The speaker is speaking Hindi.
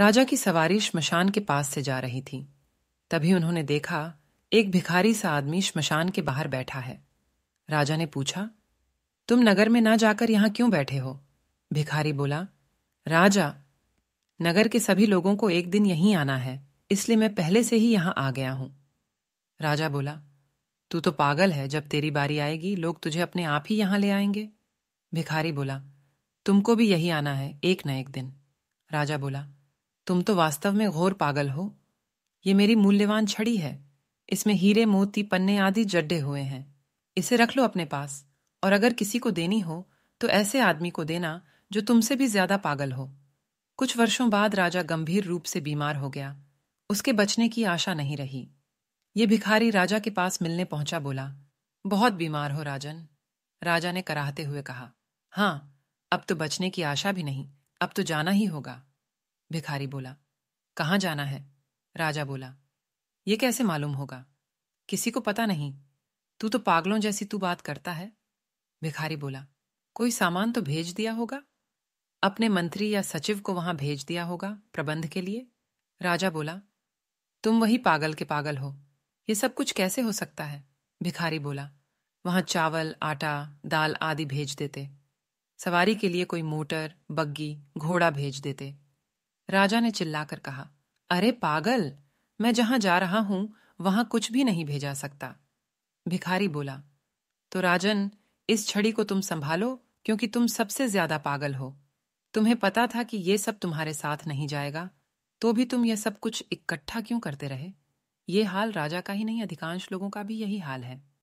राजा की सवारी शमशान के पास से जा रही थी तभी उन्होंने देखा एक भिखारी सा आदमी श्मशान के बाहर बैठा है राजा ने पूछा तुम नगर में ना जाकर यहां क्यों बैठे हो भिखारी बोला राजा नगर के सभी लोगों को एक दिन यहीं आना है इसलिए मैं पहले से ही यहां आ गया हूं राजा बोला तू तो पागल है जब तेरी बारी आएगी लोग तुझे अपने आप ही यहां ले आएंगे भिखारी बोला तुमको भी यही आना है एक न एक दिन राजा बोला तुम तो वास्तव में घोर पागल हो ये मेरी मूल्यवान छड़ी है इसमें हीरे मोती पन्ने आदि जड्डे हुए हैं इसे रख लो अपने पास और अगर किसी को देनी हो तो ऐसे आदमी को देना जो तुमसे भी ज्यादा पागल हो कुछ वर्षों बाद राजा गंभीर रूप से बीमार हो गया उसके बचने की आशा नहीं रही ये भिखारी राजा के पास मिलने पहुंचा बोला बहुत बीमार हो राजन राजा ने कराहते हुए कहा हां अब तो बचने की आशा भी नहीं अब तो जाना ही होगा भिखारी बोला कहाँ जाना है राजा बोला ये कैसे मालूम होगा किसी को पता नहीं तू तो पागलों जैसी तू बात करता है भिखारी बोला कोई सामान तो भेज दिया होगा अपने मंत्री या सचिव को वहां भेज दिया होगा प्रबंध के लिए राजा बोला तुम वही पागल के पागल हो ये सब कुछ कैसे हो सकता है भिखारी बोला वहां चावल आटा दाल आदि भेज देते सवारी के लिए कोई मोटर बग्गी घोड़ा भेज देते राजा ने चिल्लाकर कहा अरे पागल मैं जहां जा रहा हूं वहां कुछ भी नहीं भेजा सकता भिखारी बोला तो राजन इस छड़ी को तुम संभालो क्योंकि तुम सबसे ज्यादा पागल हो तुम्हें पता था कि ये सब तुम्हारे साथ नहीं जाएगा तो भी तुम यह सब कुछ इकट्ठा क्यों करते रहे ये हाल राजा का ही नहीं अधिकांश लोगों का भी यही हाल है